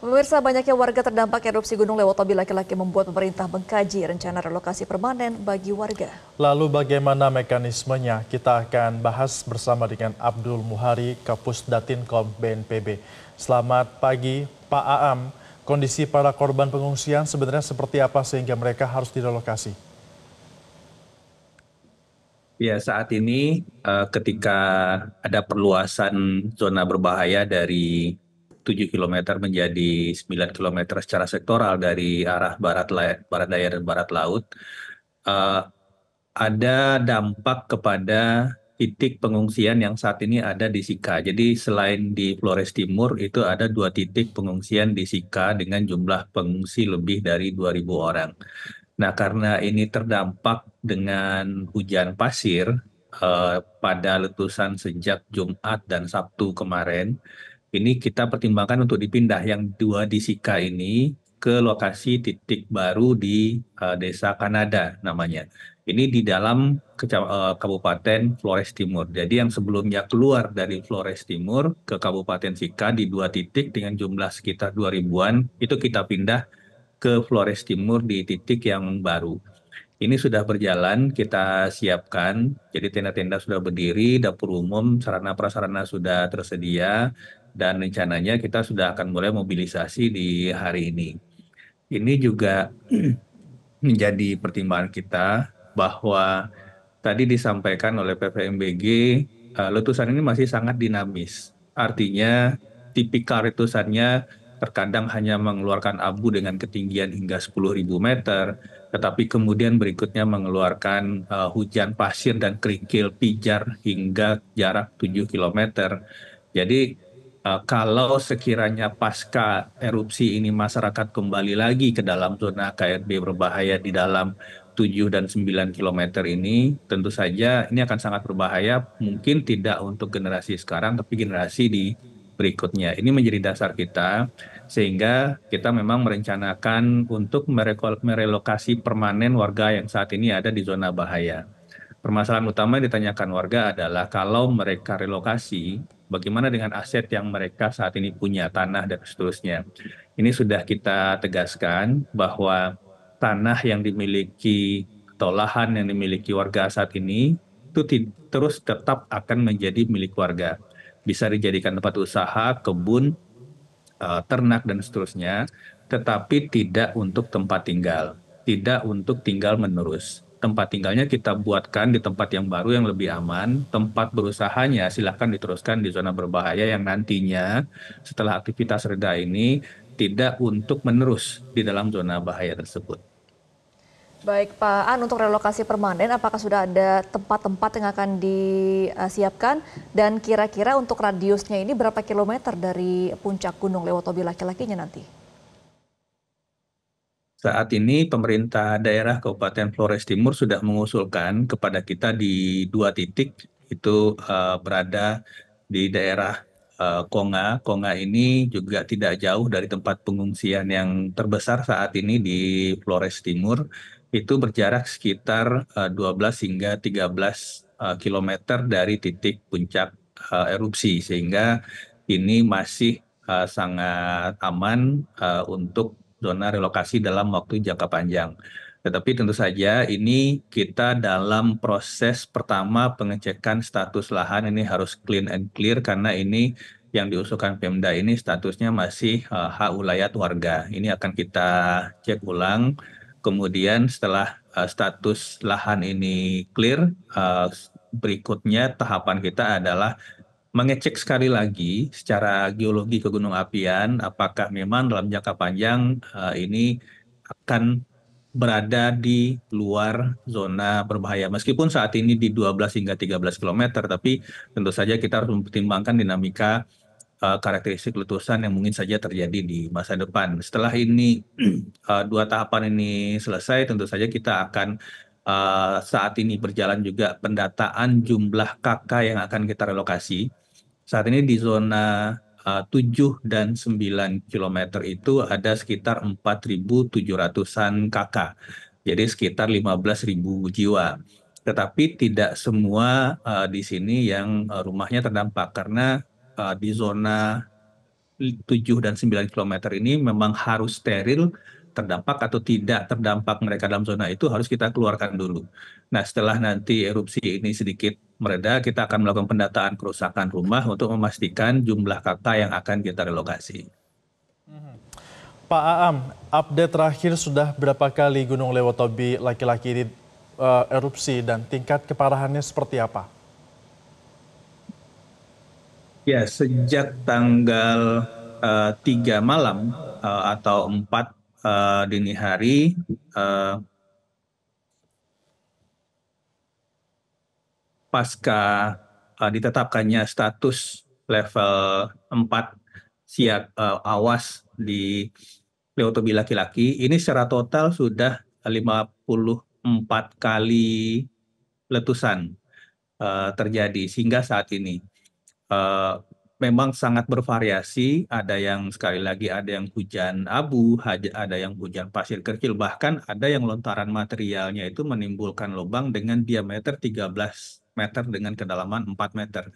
Pemirsa banyaknya warga terdampak erupsi Gunung lewat Tobi laki-laki membuat pemerintah mengkaji rencana relokasi permanen bagi warga. Lalu bagaimana mekanismenya? Kita akan bahas bersama dengan Abdul Muhari, Kapus Datinkom BNPB. Selamat pagi Pak Aam. Kondisi para korban pengungsian sebenarnya seperti apa sehingga mereka harus direlokasi? Ya, saat ini eh, ketika ada perluasan zona berbahaya dari 7 km menjadi 9 km secara sektoral dari arah barat, barat daya dan barat laut, uh, ada dampak kepada titik pengungsian yang saat ini ada di Sika. Jadi selain di Flores Timur itu ada dua titik pengungsian di Sika dengan jumlah pengungsi lebih dari 2.000 orang. Nah karena ini terdampak dengan hujan pasir eh, pada letusan sejak Jumat dan Sabtu kemarin, ini kita pertimbangkan untuk dipindah yang dua di Sika ini ke lokasi titik baru di uh, Desa Kanada namanya. Ini di dalam eh, Kabupaten Flores Timur. Jadi yang sebelumnya keluar dari Flores Timur ke Kabupaten Sika di dua titik dengan jumlah sekitar dua ribuan itu kita pindah ke Flores Timur di titik yang baru. Ini sudah berjalan, kita siapkan. Jadi tenda-tenda sudah berdiri, dapur umum, sarana prasarana sudah tersedia, dan rencananya kita sudah akan mulai mobilisasi di hari ini. Ini juga menjadi pertimbangan kita bahwa tadi disampaikan oleh PPMBG eh, letusan ini masih sangat dinamis. Artinya tipikal letusannya terkadang hanya mengeluarkan abu dengan ketinggian hingga 10.000 meter, tetapi kemudian berikutnya mengeluarkan uh, hujan pasir dan kerikil pijar hingga jarak 7 km. Jadi Eh, kalau sekiranya pasca erupsi ini masyarakat kembali lagi ke dalam zona krb berbahaya di dalam 7 dan 9 km ini tentu saja ini akan sangat berbahaya mungkin tidak untuk generasi sekarang tapi generasi di berikutnya. Ini menjadi dasar kita sehingga kita memang merencanakan untuk merelokasi permanen warga yang saat ini ada di zona bahaya. Permasalahan utama yang ditanyakan warga adalah kalau mereka relokasi bagaimana dengan aset yang mereka saat ini punya, tanah dan seterusnya. Ini sudah kita tegaskan bahwa tanah yang dimiliki atau lahan yang dimiliki warga saat ini itu terus tetap akan menjadi milik warga. Bisa dijadikan tempat usaha, kebun, eh, ternak dan seterusnya, tetapi tidak untuk tempat tinggal, tidak untuk tinggal menerus tempat tinggalnya kita buatkan di tempat yang baru yang lebih aman. Tempat berusahanya silahkan diteruskan di zona berbahaya yang nantinya setelah aktivitas reda ini tidak untuk menerus di dalam zona bahaya tersebut. Baik Pak An, untuk relokasi permanen apakah sudah ada tempat-tempat yang akan disiapkan dan kira-kira untuk radiusnya ini berapa kilometer dari puncak Gunung lewat mobil laki-lakinya nanti? Saat ini pemerintah daerah Kabupaten Flores Timur sudah mengusulkan kepada kita di dua titik itu uh, berada di daerah uh, Konga. Konga ini juga tidak jauh dari tempat pengungsian yang terbesar saat ini di Flores Timur. Itu berjarak sekitar uh, eh, 12 hingga 13 uh, km dari titik puncak uh, erupsi sehingga ini masih uh, sangat aman uh, untuk zona relokasi dalam waktu jangka panjang. Tetapi tentu saja ini kita dalam proses pertama pengecekan status lahan ini harus clean and clear karena ini yang diusulkan Pemda ini statusnya masih uh, hak ulayat warga. Ini akan kita cek ulang. Kemudian setelah eh, status lahan ini clear, eh, berikutnya tahapan kita adalah mengecek sekali lagi secara geologi ke gunung apian apakah memang dalam jangka panjang eh, ini akan berada di luar zona berbahaya. Meskipun saat ini di 12 hingga 13 km, tapi tentu saja kita harus mempertimbangkan dinamika uh, karakteristik letusan yang mungkin saja terjadi di masa depan. Setelah ini uh, dua tahapan ini selesai, tentu saja kita akan uh, saat ini berjalan juga pendataan jumlah KK yang akan kita relokasi saat ini di zona tujuh dan sembilan km itu ada sekitar empat tujuh ratusan an kakak jadi sekitar lima belas jiwa tetapi tidak semua uh, di sini yang uh, rumahnya terdampak karena uh, di zona 7 dan 9 km ini memang harus steril terdampak atau tidak terdampak mereka dalam zona itu harus kita keluarkan dulu. Nah setelah nanti erupsi ini sedikit mereda, kita akan melakukan pendataan kerusakan rumah untuk memastikan jumlah kakak yang akan kita relokasi. Hmm. Pak Aam, update terakhir sudah berapa kali Gunung Lewotobi laki-laki ini uh, eh, erupsi dan tingkat keparahannya seperti apa? Ya, sejak tanggal uh, eh, 3 malam uh, atau 4 uh, dini hari uh, pasca uh, ditetapkannya status level 4 siap uh, awas di Leotobi laki-laki ini secara total sudah 54 kali letusan uh, terjadi sehingga saat ini uh, memang sangat bervariasi. Ada yang sekali lagi ada yang hujan abu, ada yang hujan pasir kecil, bahkan ada yang lontaran materialnya itu menimbulkan lubang dengan diameter 13 meter dengan kedalaman 4 meter.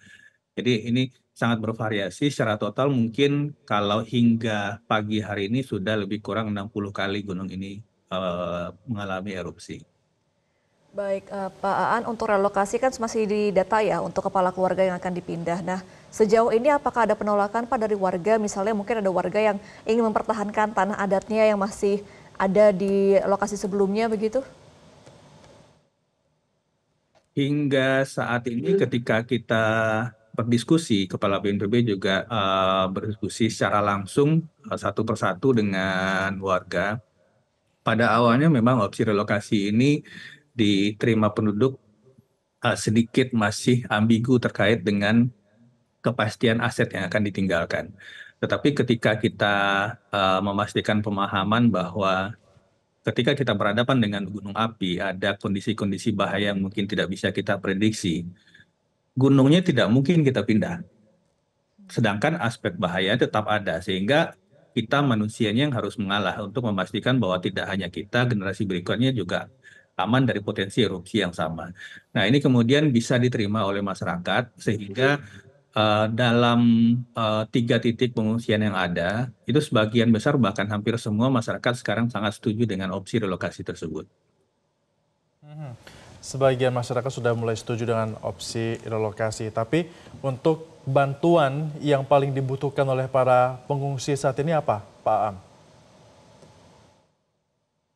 Jadi ini sangat bervariasi secara total mungkin kalau hingga pagi hari ini sudah lebih kurang 60 kali gunung ini uh, mengalami erupsi. Baik, uh, Pak Aan, untuk relokasi kan masih di data ya untuk kepala keluarga yang akan dipindah. Nah, sejauh ini apakah ada penolakan Pak dari warga? Misalnya mungkin ada warga yang ingin mempertahankan tanah adatnya yang masih ada di lokasi sebelumnya begitu? Hingga saat ini hmm. ketika kita berdiskusi, Kepala BNPB juga uh, berdiskusi secara langsung uh, satu persatu dengan warga. Pada awalnya memang opsi relokasi ini diterima penduduk eh, sedikit masih ambigu terkait dengan kepastian aset yang akan ditinggalkan. Tetapi ketika kita eh, memastikan pemahaman bahwa ketika kita berhadapan dengan gunung api, ada kondisi-kondisi bahaya yang mungkin tidak bisa kita prediksi. Gunungnya tidak mungkin kita pindah. Sedangkan aspek bahaya tetap ada, sehingga kita manusianya yang harus mengalah untuk memastikan bahwa tidak hanya kita, generasi berikutnya juga aman dari potensi erupsi yang sama. Nah ini kemudian bisa diterima oleh masyarakat sehingga uh, dalam uh, tiga titik pengungsian yang ada itu sebagian besar bahkan hampir semua masyarakat sekarang sangat setuju dengan opsi relokasi tersebut. Hmm, sebagian masyarakat sudah mulai setuju dengan opsi relokasi, tapi untuk bantuan yang paling dibutuhkan oleh para pengungsi saat ini apa, Pak Am?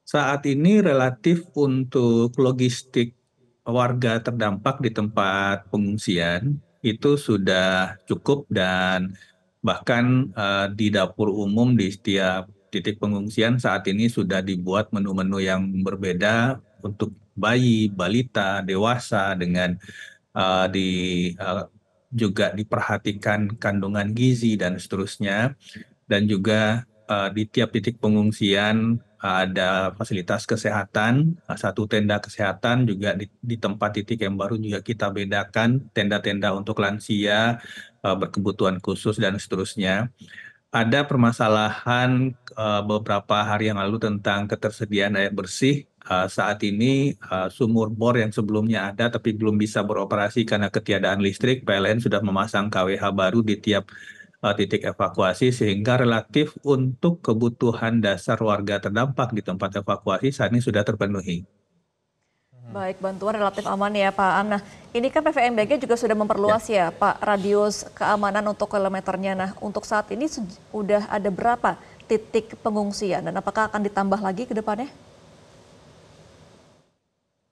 saat ini relatif untuk logistik warga terdampak di tempat pengungsian itu sudah cukup dan bahkan eh, di dapur umum di setiap titik pengungsian saat ini sudah dibuat menu-menu yang berbeda untuk bayi, balita, dewasa dengan uh, di uh, juga diperhatikan kandungan gizi dan seterusnya dan juga uh, di tiap titik pengungsian ada fasilitas kesehatan, eh, satu tenda kesehatan juga di, di tempat titik yang baru juga kita bedakan tenda-tenda untuk lansia, eh, berkebutuhan khusus dan seterusnya. Ada permasalahan eh, beberapa hari yang lalu tentang ketersediaan air bersih. Saat ini sumur bor yang sebelumnya ada tapi belum bisa beroperasi karena ketiadaan listrik, PLN sudah memasang KWH baru di tiap Eh, titik evakuasi sehingga relatif untuk kebutuhan dasar warga terdampak di tempat evakuasi saat ini sudah terpenuhi. Hmm. Baik, bantuan relatif aman ya Pak Am. Nah, ini kan PVMBG juga sudah memperluas ya, ya Pak radius keamanan untuk kilometernya. Nah, untuk saat ini sudah ada berapa titik pengungsian dan apakah akan ditambah lagi ke depannya?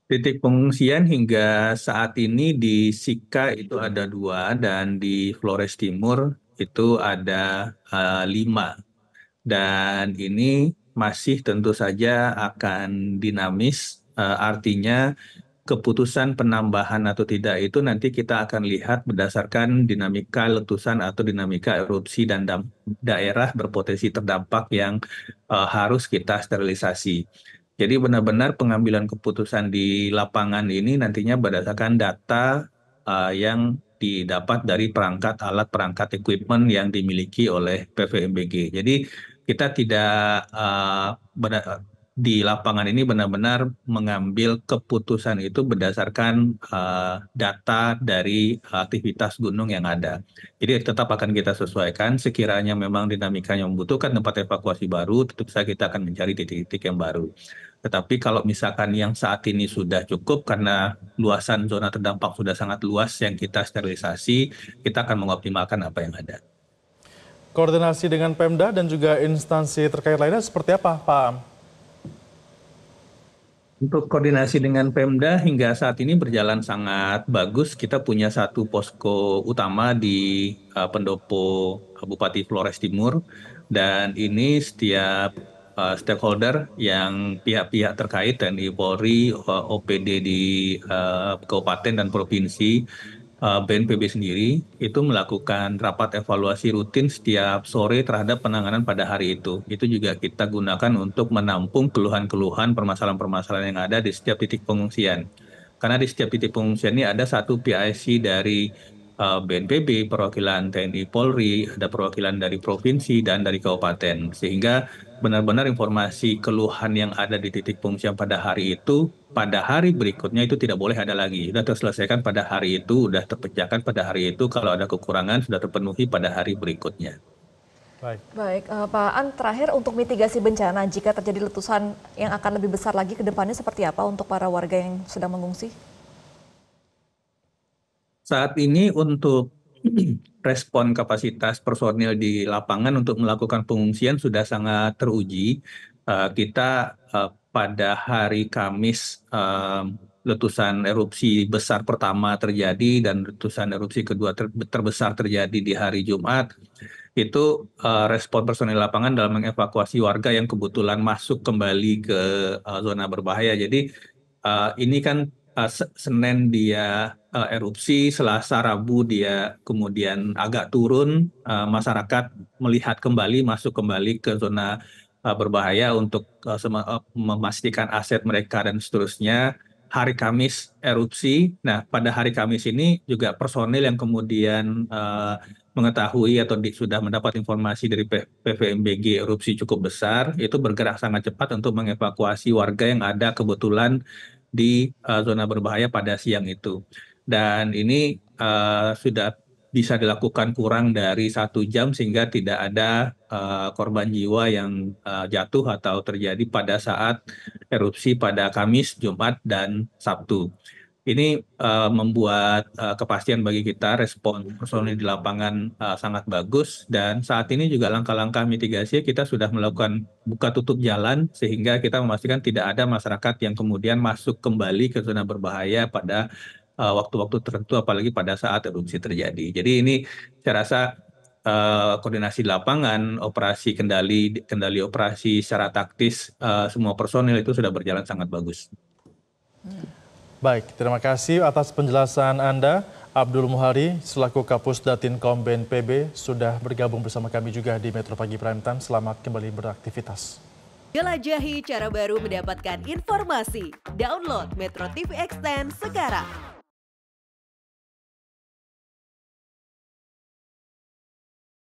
Titik pengungsian hingga saat ini di Sika itu ada dua dan di Flores Timur itu ada eh, lima dan ini masih tentu saja akan dinamis eh, artinya keputusan penambahan atau tidak itu nanti kita akan lihat berdasarkan dinamika letusan atau dinamika erupsi dan daerah berpotensi terdampak yang uh, harus kita sterilisasi. Jadi benar-benar pengambilan keputusan di lapangan ini nantinya berdasarkan data uh, yang didapat dari perangkat alat perangkat equipment yang dimiliki oleh PVMBG. Jadi kita tidak uh, di lapangan ini benar-benar mengambil keputusan itu berdasarkan uh, data dari aktivitas gunung yang ada. Jadi tetap akan kita sesuaikan sekiranya memang dinamikanya membutuhkan tempat evakuasi baru, tentu saja kita akan mencari titik-titik yang baru. Tetapi kalau misalkan yang saat ini sudah cukup karena luasan zona terdampak sudah sangat luas yang kita sterilisasi, kita akan mengoptimalkan apa yang ada. Koordinasi dengan Pemda dan juga instansi terkait lainnya seperti apa, Pak Am? Untuk koordinasi dengan Pemda hingga saat ini berjalan sangat bagus. Kita punya satu posko utama di uh, Pendopo Kabupaten Flores Timur dan ini setiap stakeholder yang pihak-pihak terkait TNI Polri, eh, OPD di eh, kabupaten dan provinsi, BNPB eh, sendiri itu melakukan rapat evaluasi rutin setiap sore terhadap penanganan pada hari itu. Itu juga kita gunakan untuk menampung keluhan-keluhan permasalahan-permasalahan yang ada di setiap titik pengungsian. Karena di setiap titik pengungsian ini ada satu PIC dari BNPB, eh, perwakilan TNI Polri, ada perwakilan dari provinsi dan dari kabupaten. Sehingga benar-benar informasi keluhan yang ada di titik pengungsian pada hari itu, pada hari berikutnya itu tidak boleh ada lagi. Sudah terselesaikan pada hari itu, sudah terpecahkan pada hari itu, kalau ada kekurangan sudah terpenuhi pada hari berikutnya. Baik, Baik uh, Pak An, terakhir untuk mitigasi bencana, jika terjadi letusan yang akan lebih besar lagi ke depannya seperti apa untuk para warga yang sedang mengungsi? saat ini untuk respon kapasitas personil di lapangan untuk melakukan pengungsian sudah sangat teruji. Eh, kita eh, pada hari Kamis eh, letusan erupsi besar pertama terjadi dan letusan erupsi kedua ter terbesar terjadi di hari Jumat itu uh, respon personil lapangan dalam mengevakuasi warga yang kebetulan masuk kembali ke uh, zona berbahaya. Jadi uh, ini kan uh, Senin dia Eh, erupsi Selasa Rabu dia kemudian agak turun eh, masyarakat melihat kembali masuk kembali ke zona eh, berbahaya untuk memastikan aset mereka dan seterusnya hari Kamis erupsi. Nah, pada hari Kamis ini juga personil yang kemudian uh, mengetahui atau di, sudah mendapat informasi dari PVMBG erupsi cukup besar, itu bergerak sangat cepat untuk mengevakuasi warga yang ada kebetulan di uh, zona berbahaya pada siang itu dan ini eh, sudah bisa dilakukan kurang dari satu jam sehingga tidak ada eh, korban jiwa yang eh, jatuh atau terjadi pada saat erupsi pada Kamis, Jumat, dan Sabtu. Ini membuat kepastian bagi kita respon personil di lapangan sangat bagus dan saat ini juga langkah-langkah mitigasi kita sudah melakukan buka tutup jalan sehingga kita memastikan tidak ada masyarakat yang kemudian masuk kembali ke zona berbahaya pada Eh, waktu-waktu tertentu apalagi pada saat erupsi terjadi. Jadi ini saya rasa Uh, koordinasi lapangan, operasi kendali, kendali operasi secara taktis uh, semua personil itu sudah berjalan sangat bagus. Baik, terima kasih atas penjelasan Anda. Abdul Muhari selaku Kapus Datin Kom BNPB sudah bergabung bersama kami juga di Metro Pagi Prime Time. Selamat kembali beraktivitas. Jelajahi cara baru mendapatkan informasi. Download Metro TV Extend sekarang.